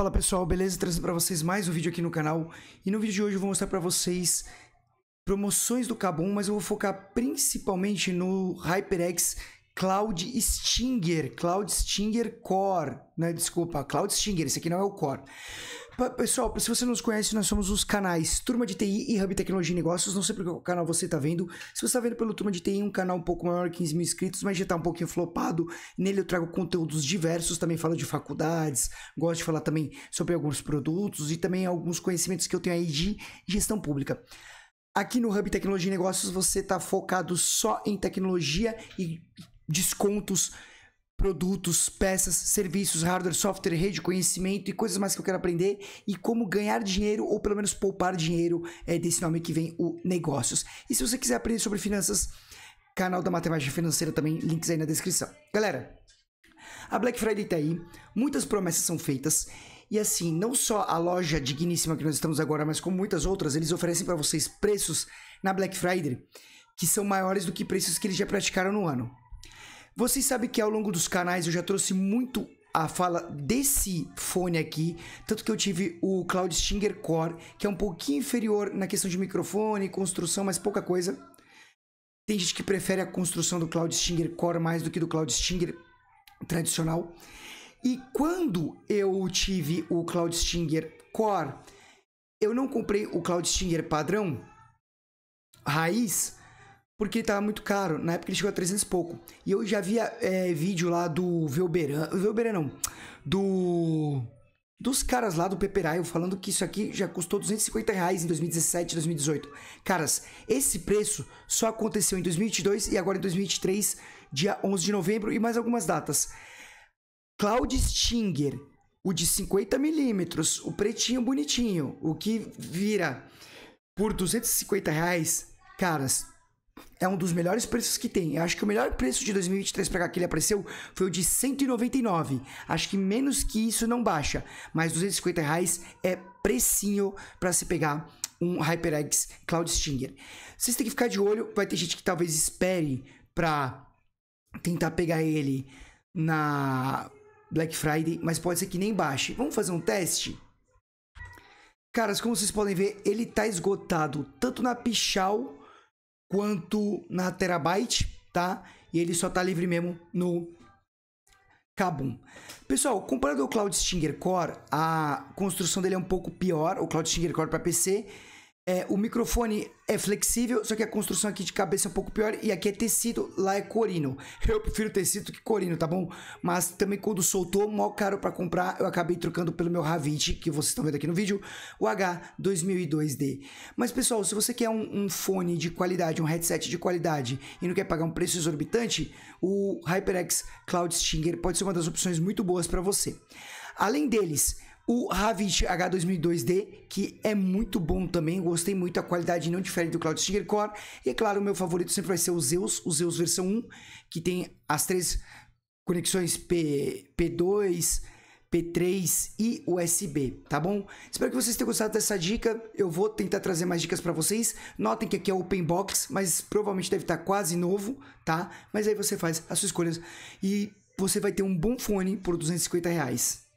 Fala pessoal, beleza? Trazendo para vocês mais um vídeo aqui no canal. E no vídeo de hoje eu vou mostrar para vocês promoções do Kabum, mas eu vou focar principalmente no HyperX Cloud Stinger, Cloud Stinger Core, né? Desculpa, Cloud Stinger, esse aqui não é o Core. Pessoal, se você nos conhece, nós somos os canais Turma de TI e Hub Tecnologia e Negócios. Não sei por qual canal você está vendo. Se você está vendo pelo Turma de TI, um canal um pouco maior, 15 mil inscritos, mas já está um pouquinho flopado. Nele eu trago conteúdos diversos, também falo de faculdades, gosto de falar também sobre alguns produtos e também alguns conhecimentos que eu tenho aí de gestão pública. Aqui no Hub Tecnologia e Negócios você está focado só em tecnologia e descontos, produtos, peças, serviços, hardware, software, rede, conhecimento e coisas mais que eu quero aprender e como ganhar dinheiro ou pelo menos poupar dinheiro é desse nome que vem o negócios. E se você quiser aprender sobre finanças, canal da Matemática Financeira também, links aí na descrição. Galera, a Black Friday tá aí, muitas promessas são feitas. E assim, não só a loja digníssima que nós estamos agora, mas como muitas outras, eles oferecem para vocês preços na Black Friday que são maiores do que preços que eles já praticaram no ano. Vocês sabem que ao longo dos canais eu já trouxe muito a fala desse fone aqui, tanto que eu tive o Cloud Stinger Core, que é um pouquinho inferior na questão de microfone, construção, mas pouca coisa. Tem gente que prefere a construção do Cloud Stinger Core mais do que do Cloud Stinger tradicional. E quando eu tive o Cloud Stinger Core, eu não comprei o Cloud Stinger padrão raiz, porque tava muito caro. Na época ele chegou a 300 e pouco. E eu já via é, vídeo lá do Velberan. Velberan não. Do. Dos caras lá do Peperaio falando que isso aqui já custou 250 reais em 2017, 2018. Caras, esse preço só aconteceu em 2022 e agora em 2023, dia 11 de novembro e mais algumas datas. Cloud Stinger, o de 50 milímetros, o pretinho bonitinho, o que vira por 250 reais, caras, é um dos melhores preços que tem. Eu acho que o melhor preço de 2023 para cá que ele apareceu foi o de 199. Acho que menos que isso não baixa, mas 250 reais é precinho para se pegar um HyperX Cloud Stinger. Vocês têm que ficar de olho, vai ter gente que talvez espere para tentar pegar ele na Black Friday, mas pode ser que nem baixe. Vamos fazer um teste? Caras, como vocês podem ver, ele tá esgotado tanto na Pichal quanto na Terabyte, tá? E ele só tá livre mesmo no Kabum. Pessoal, comparado ao Cloud Stinger Core, a construção dele é um pouco pior, o Cloud Stinger Core para PC, é, o microfone é flexível, só que a construção aqui de cabeça é um pouco pior. E aqui é tecido, lá é corino. Eu prefiro tecido que corino, tá bom? Mas também quando soltou, mal caro para comprar, eu acabei trocando pelo meu Havit, que vocês estão vendo aqui no vídeo, o H2002D. Mas pessoal, se você quer um, um, fone de qualidade, um headset de qualidade e não quer pagar um preço exorbitante, o HyperX Cloud Stinger pode ser uma das opções muito boas para você. Além deles, o Havit H2002D, que é muito bom também, gostei muito, a qualidade não difere do Cloud Stinger Core. E é claro, o meu favorito sempre vai ser o Zeus, o Zeus versão 1, que tem as três conexões P, P2, P3 e USB, tá bom? Espero que vocês tenham gostado dessa dica. Eu vou tentar trazer mais dicas para vocês. Notem que aqui é open box, mas provavelmente deve estar tá quase novo, tá? Mas aí você faz as suas escolhas e você vai ter um bom fone por 250 reais.